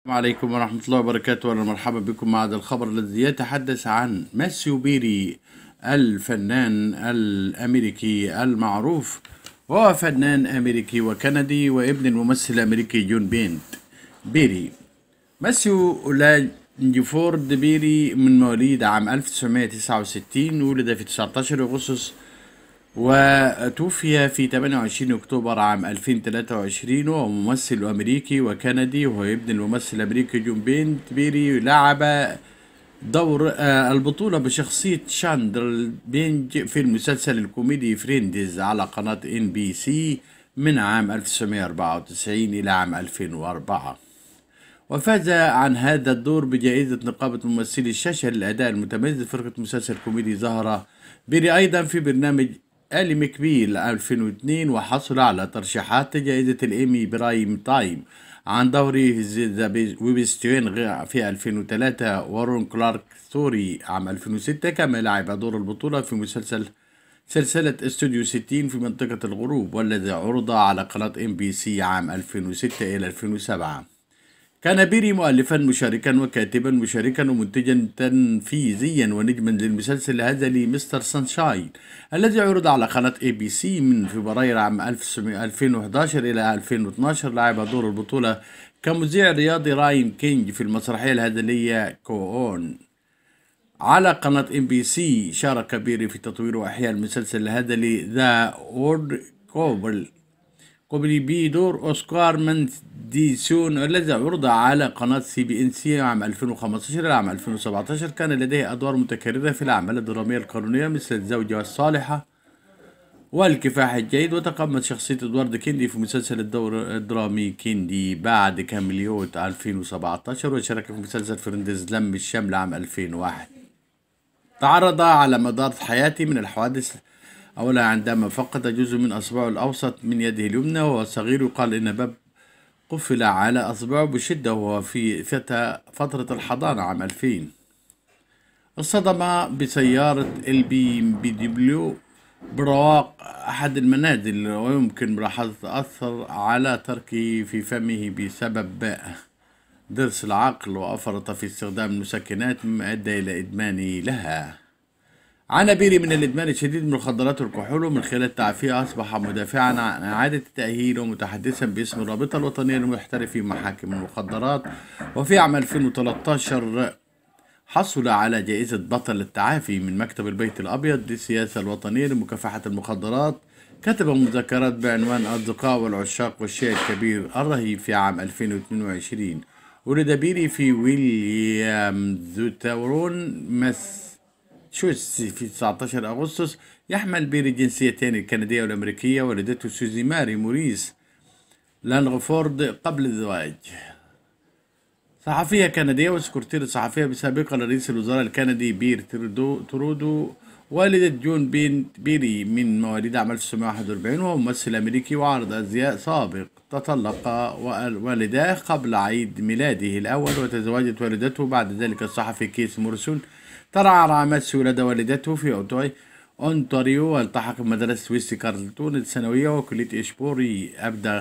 السلام عليكم ورحمة الله وبركاته وأنا مرحبا بكم مع هذا الخبر الذي يتحدث عن ماسيو بيري الفنان الأمريكي المعروف هو فنان أمريكي وكندي وابن الممثل الأمريكي جون بينت بيري ماسيو لاجفورد بيري من مواليد عام 1969 ولد في 19 أغسطس وتوفي في 28 أكتوبر عام 2023 وهو ممثل أمريكي وكندي وهو ابن الممثل الأمريكي جون بين تبيري لعب دور آه، البطولة بشخصية شاندر بينج في المسلسل الكوميدي فريندز على قناة إن بي سي من عام 1994 إلى عام 2004 وفاز عن هذا الدور بجائزة نقابة ممثلي الشاشة للأداء المتميز لفرقة مسلسل كوميدي زهرة بيري أيضا في برنامج آلي مكبيل 2002 وحصل على ترشيحات جائزة الإيمي برايم تايم عن دوري ذا ويبستوين في 2003 ورون كلارك ثوري عام 2006 كما لعب دور البطولة في مسلسل سلسلة استوديو 60 في منطقة الغروب والذي عرض على قناة ام بي سي عام 2006 إلى 2007 كان بيري مؤلفا مشاركا وكاتبا مشاركا ومنتجا تنفيذيا ونجما للمسلسل الهزلي مستر سانشاين الذي عرض على قناة اي بي سي من فبراير عام 2011 إلى 2012 لعب دور البطولة كمذيع رياضي راين كينج في المسرحية الهزلية كوون على قناة ام بي سي شارك بيري في تطوير وإحياء المسلسل الهزلي ذا وورد كوبل قبل بدور أوسكار دي سون الذي عرض على قناة سي بي إن سي عام 2015 إلى عام 2017 كان لديه أدوار متكررة في الأعمال الدرامية القانونية مثل الزوجة الصالحة والكفاح الجيد وتقمت شخصية إدوارد كيندي في مسلسل الدور الدرامي كيندي بعد كامليوت 2017 وشارك في مسلسل فرندز لم الشمل عام 2001 تعرض على مدار حياته من الحوادث أولا عندما فقد جزء من أصبعه الأوسط من يده اليمنى وهو صغير يقال إن باب قفل على أصبعه بشدة وهو في فترة الحضانة عام 2000 اصطدم بسيارة البي بي بي دبليو برواق أحد المنازل ويمكن ملاحظة أثر على تركه في فمه بسبب ضرس العقل وأفرط في استخدام المسكنات مما أدى إلى إدمانه لها عانى بيري من الإدمان الشديد من المخدرات والكحول ومن خلال تعافيه أصبح مدافعا عن إعادة التأهيل ومتحدثا باسم الرابطة الوطنية لمحترفي محاكم المخدرات وفي عام 2013 حصل على جائزة بطل التعافي من مكتب البيت الأبيض للسياسة الوطنية لمكافحة المخدرات كتب مذكرات بعنوان اصدقاء والعشاق والشيء الكبير الرهيب في عام 2022 ولد بيري في زوتاورون مس شوتسي في 19 أغسطس يحمل بيري الجنسيتين الكندية والأمريكية والدته سوزي ماري موريس لانغفورد قبل الزواج صحفية كندية وسكرتيرة صحفية سابقة لرئيس الوزراء الكندي بير ترودو, ترودو والدة جون بين بيري من مواليد عام 1941 وهو ممثل أمريكي وعرض أزياء سابق تطلق والداه قبل عيد ميلاده الأول وتزوجت والدته بعد ذلك الصحفي كيس مورسون ترعرع ماتس ولد والدته في أوتوي أونتاريو والتحق بمدرسة ويست كارلتون الثانوية وكلية إشبوري أبدى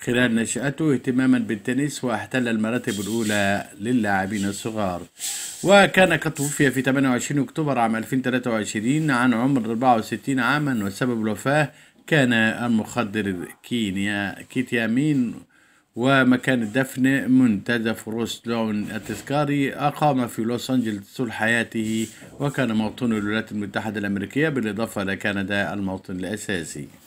خلال نشأته اهتماما بالتنس واحتل المراتب الأولى للاعبين الصغار وكان قد توفي في 28 أكتوبر عام 2023 عن عمر 64 عاما وسبب الوفاة كان المخدر كينيا كيتيامين ومكان الدفن منتدى فروس لون التذكاري أقام في لوس أنجلس طول حياته وكان موطن الولايات المتحدة الأمريكية بالإضافة إلى كندا الموطن الأساسي